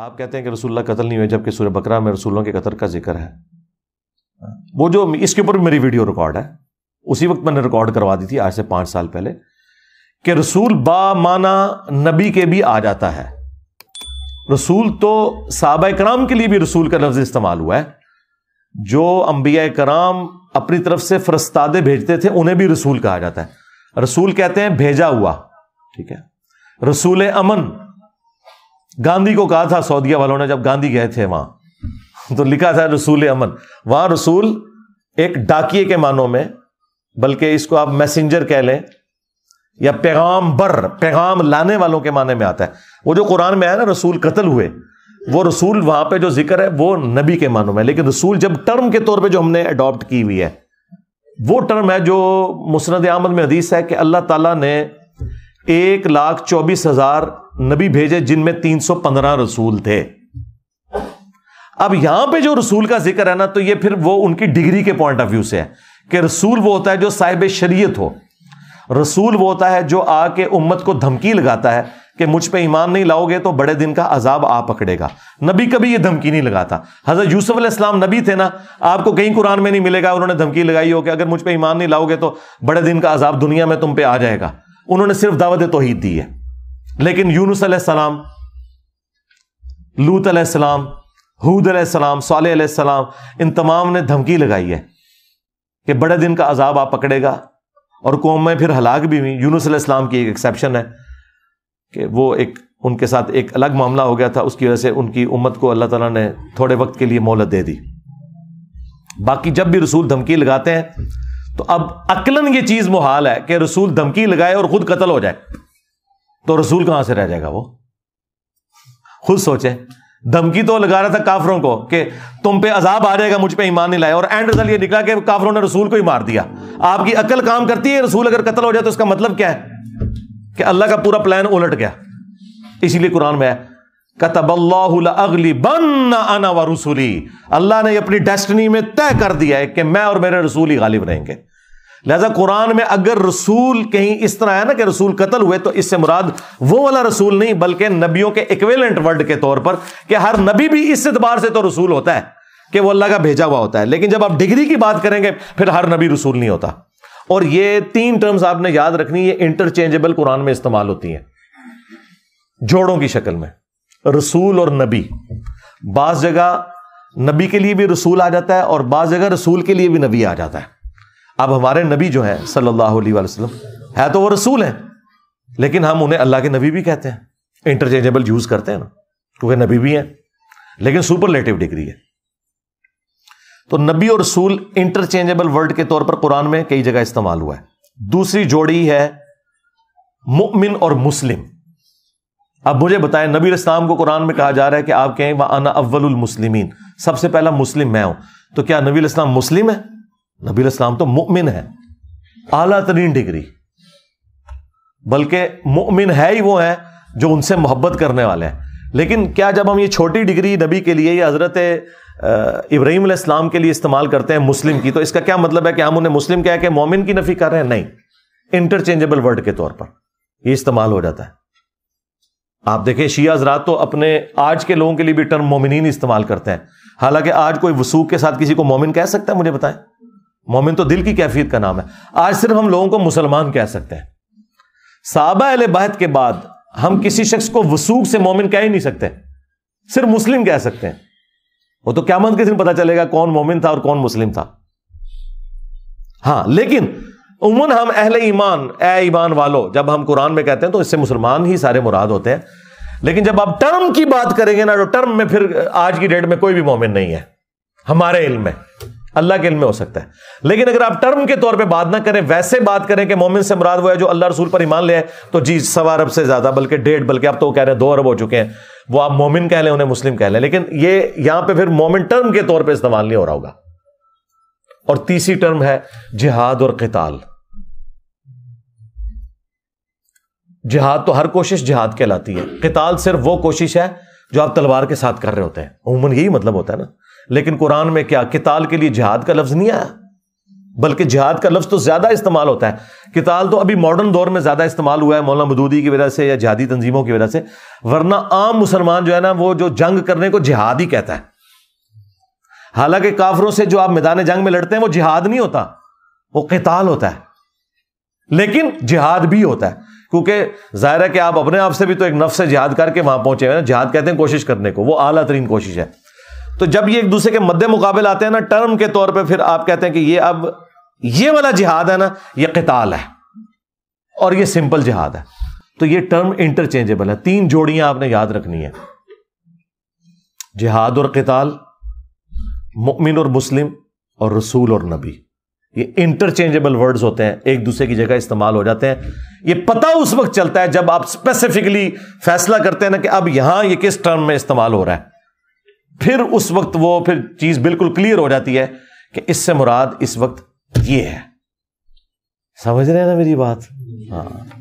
आप कहते हैं कि रसुल्ला कतल नहीं हुए जबकि सूर्य बकरा में रसुल्लों के कतल का जिक्र है वो जो इसके ऊपर मेरी वीडियो रिकॉर्ड है उसी वक्त मैंने रिकॉर्ड करवा दी थी आज से पांच साल पहले कि रसूल बा माना नबी के भी आ जाता है रसूल तो साहब कराम के लिए भी रसूल का लफ्ज़ इस्तेमाल हुआ है जो अंबिया कराम अपनी तरफ से फरस्तादे भेजते थे उन्हें भी रसूल कहा जाता है रसूल कहते हैं भेजा हुआ ठीक है रसूल अमन गांधी को कहा था सऊदिया वालों ने जब गांधी गए थे वहां तो लिखा था रसूल अमन वहां रसूल एक डाकिए के मानों में बल्कि इसको आप मैसेंजर कह लें या पैगाम बर पैगाम लाने वालों के माने में आता है वो जो कुरान में आया ना रसूल कतल हुए वो रसूल वहां पे जो जिक्र है वो नबी के मानों में लेकिन रसूल जब टर्म के तौर पे जो हमने अडॉप्ट की हुई है वो टर्म है जो मुसनद आमद में हदीस है कि अल्लाह ताला ने एक लाख चौबीस हजार नबी भेजे जिनमें तीन सौ पंद्रह रसूल थे अब यहां पर जो रसूल का जिक्र है ना तो यह फिर वो उनकी डिग्री के पॉइंट ऑफ व्यू से है कि रसूल वो होता है जो साहिब शरीयत हो रसूल वो होता है जो आके उम्मत को धमकी लगाता है कि मुझ पे ईमान नहीं लाओगे तो बड़े दिन का अजाब आ पकड़ेगा नबी कभी ये धमकी नहीं लगाता हजरत यूसुफ इस्लाम नबी थे ना आपको कहीं कुरान में नहीं मिलेगा उन्होंने धमकी लगाई हो कि अगर मुझ पे ईमान नहीं लाओगे तो बड़े दिन का अजाब दुनिया में तुम पे आ जाएगा उन्होंने सिर्फ दावत तोहहीद दी है लेकिन यूनुस सलाम लूत सलाम हूद सलाम साल सलाम इन तमाम ने धमकी लगाई है कि बड़े दिन का अजाब आप पकड़ेगा और कौम में फिर हलाक भी हुई यूनुस सलाम की एक एक्सेप्शन है कि वो एक उनके साथ एक अलग मामला हो गया था उसकी वजह से उनकी उम्मत को अल्लाह ताला ने थोड़े वक्त के लिए मोहलत दे दी बाकी जब भी रसूल धमकी लगाते हैं तो अब अकलन ये चीज़ मुहाल है कि रसूल धमकी लगाए और खुद कत्ल हो जाए तो रसूल कहां से रह जाएगा वो खुद सोचे धमकी तो लगा रहा था काफरों को कि तुम पे अजाब आ जाएगा मुझ पे ईमान नहीं लाया और एंड रिजल्ट ये निकला कि काफरों ने रसूल को ही मार दिया आपकी अकल काम करती है रसूल अगर कत्ल हो जाए तो उसका मतलब क्या है कि अल्लाह का पूरा प्लान उलट गया इसीलिए कुरान में है अल्लाह ने अपनी डेस्टनी में तय कर दिया है कि मैं और मेरे रसूल ही गालिब रहेंगे लिहाजा कुरान में अगर रसूल कहीं इस तरह है ना कि रसूल कतल हुए तो इससे मुराद वो वाला रसूल नहीं बल्कि नबियों के इक्वेलेंट वर्ल्ड के तौर पर कि हर नबी भी इस एतबार से तो रसूल होता है कि वह अल्लाह का भेजा हुआ होता है लेकिन जब आप डिग्री की बात करेंगे फिर हर नबी रसूल नहीं होता और ये तीन टर्म्स आपने याद रखनी ये इंटरचेंजेबल कुरान में इस्तेमाल होती है जोड़ों की शक्ल में रसूल और नबी बाज जगह नबी के लिए भी रसूल आ जाता है और बाज जगह रसूल के लिए भी नबी आ जाता है अब हमारे नबी जो हैं सल्लल्लाहु अलैहि वसल्लम है तो वो रसूल हैं लेकिन हम उन्हें अल्लाह के नबी भी कहते हैं इंटरचेंजेबल यूज करते हैं ना क्योंकि नबी भी हैं लेकिन सुपरलेटिव डिग्री है तो नबी और रसूल इंटरचेंजेबल वर्ड के तौर पर कुरान में कई जगह इस्तेमाल हुआ है दूसरी जोड़ी है मुमिन और मुस्लिम अब मुझे बताएं नबी इस्लाम को कुरान में कहा जा रहा है कि आप कहें वह अना अव्वल मुस्लिमीन सबसे पहला मुस्लिम मैं हूं तो क्या नबी इस्लाम मुस्लिम है नबी इस्लाम तो मुमिन है आला तरीन डिग्री बल्कि मुमिन है ही वो है जो उनसे मोहब्बत करने वाले हैं लेकिन क्या जब हम ये छोटी डिग्री नबी के लिए या हज़रत इब्राहिम इस्लाम के लिए इस्तेमाल करते हैं मुस्लिम की तो इसका क्या मतलब है कि हम उन्हें मुस्लिम क्या है कि मोमिन की नफ़ी कर रहे हैं नहीं इंटरचेंजेबल वर्ड के तौर पर यह इस्तेमाल हो जाता है आप देखें शिया हजरात तो अपने आज के लोगों के लिए भी टर्म मोमिन इस्तेमाल करते हैं हालांकि आज कोई वसूख के साथ किसी को मोमिन कह सकता है मुझे बताएं मोमिन तो दिल की कैफियत का नाम है आज सिर्फ हम लोगों को मुसलमान कह सकते हैं साहबा अल बहत के बाद हम किसी शख्स को वसूख से मोमिन कह ही नहीं सकते सिर्फ मुस्लिम कह सकते हैं वो तो क्या मन किसी दिन पता चलेगा कौन मोमिन था और कौन मुस्लिम था हाँ लेकिन उमन हम अहल ईमान ए ईमान वालों जब हम कुरान में कहते हैं तो इससे मुसलमान ही सारे मुराद होते हैं लेकिन जब आप टर्म की बात करेंगे ना तो टर्म में फिर आज की डेट में कोई भी मोमिन नहीं है हमारे इल्म में अल्लाह के इल्म में हो सकता है लेकिन अगर आप टर्म के तौर पे बात ना करें वैसे बात करें कि मोमिन से मुराद वो है जो अल्लाह रसूल पर ईमान ले तो जी सवा अरब से ज्यादा बल्कि डेढ़ बल्कि आप तो कह रहे हैं दो अरब हो चुके हैं वो आप मोमिन कह लें उन्हें मुस्लिम कह लें लेकिन ये यहां पर फिर मोमिन टर्म के तौर पर इस्तेमाल नहीं हो रहा होगा और तीसरी टर्म है जिहाद और कताल जिहाद तो हर कोशिश जिहाद कहलाती है कताल सिर्फ वो कोशिश है जो आप तलवार के साथ कर रहे होते हैं उमूमन यही मतलब होता है ना लेकिन कुरान में क्या किताल के लिए जिहाद का लफ्ज नहीं आया बल्कि जिहाद का लफ्ज तो ज्यादा इस्तेमाल होता है किताल तो अभी मॉडर्न दौर में ज्यादा इस्तेमाल हुआ है मौलाना मदूदी की वजह से या जिहादी तंजीमों की वजह से वरना आम मुसलमान जो है ना वो जो जंग करने को जिहाद ही कहता है हालांकि काफरों से जो आप मैदान जंग में लड़ते हैं वो जिहाद नहीं होता वो किताल होता है लेकिन जिहाद भी होता है क्योंकि जाहिर है कि आप अपने आप से भी तो एक नफ से जिहाद करके वहां पहुंचे हुए ना जिहाद कहते हैं कोशिश करने को वो आला तरीन कोशिश है तो जब ये एक दूसरे के मद्दे मुकाबले आते हैं ना टर्म के तौर पे फिर आप कहते हैं कि ये अब ये वाला जिहाद है ना ये कताल है और ये सिंपल जिहाद है तो ये टर्म इंटरचेंजेबल है तीन जोड़ियां आपने याद रखनी है जिहाद और कताल मुमिन और मुस्लिम और रसूल और नबी ये इंटरचेंजेबल वर्ड्स होते हैं एक दूसरे की जगह इस्तेमाल हो जाते हैं ये पता उस वक्त चलता है जब आप स्पेसिफिकली फैसला करते हैं ना कि अब यहां ये किस टर्म में इस्तेमाल हो रहा है फिर उस वक्त वो फिर चीज बिल्कुल क्लियर हो जाती है कि इससे मुराद इस वक्त ये है समझ रहे हैं ना मेरी बात हाँ